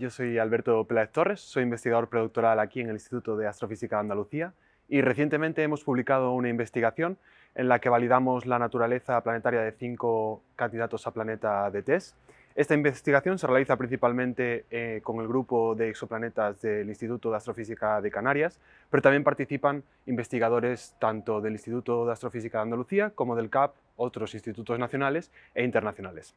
Yo soy Alberto Pérez Torres, soy investigador productoral aquí en el Instituto de Astrofísica de Andalucía y recientemente hemos publicado una investigación en la que validamos la naturaleza planetaria de cinco candidatos a planeta de test Esta investigación se realiza principalmente eh, con el grupo de exoplanetas del Instituto de Astrofísica de Canarias, pero también participan investigadores tanto del Instituto de Astrofísica de Andalucía como del CAP, otros institutos nacionales e internacionales.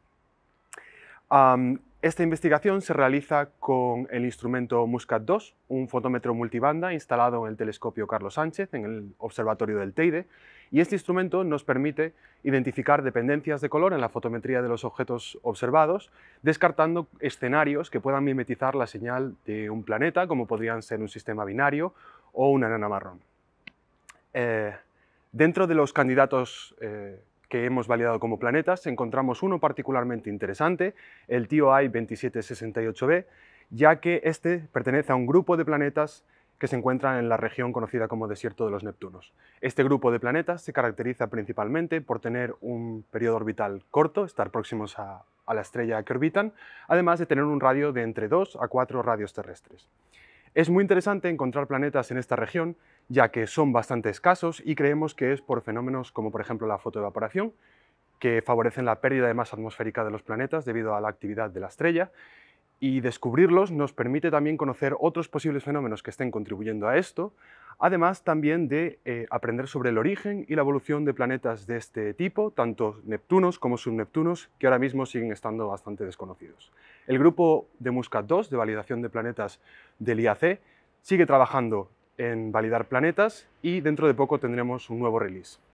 Esta investigación se realiza con el instrumento Muscat 2, un fotómetro multibanda instalado en el telescopio Carlos Sánchez, en el Observatorio del Teide, y este instrumento nos permite identificar dependencias de color en la fotometría de los objetos observados, descartando escenarios que puedan mimetizar la señal de un planeta, como podrían ser un sistema binario o una enana marrón. Eh, dentro de los candidatos eh, que hemos validado como planetas, encontramos uno particularmente interesante, el TOI 2768b, ya que este pertenece a un grupo de planetas que se encuentran en la región conocida como Desierto de los Neptunos. Este grupo de planetas se caracteriza principalmente por tener un periodo orbital corto, estar próximos a, la estrella que orbitan, además de tener un radio de entre 2 a 4 radios terrestres. Es muy interesante encontrar planetas en esta región, ya que son bastante escasos y creemos que es por fenómenos como por ejemplo la fotoevaporación, que favorecen la pérdida de masa atmosférica de los planetas debido a la actividad de la estrella, y descubrirlos nos permite también conocer otros posibles fenómenos que estén contribuyendo a esto, además también de eh, aprender sobre el origen y la evolución de planetas de este tipo, tanto Neptunos como subneptunos, que ahora mismo siguen estando bastante desconocidos. El grupo de Muscat 2, de validación de planetas del IAC, sigue trabajando en validar planetas y dentro de poco tendremos un nuevo release.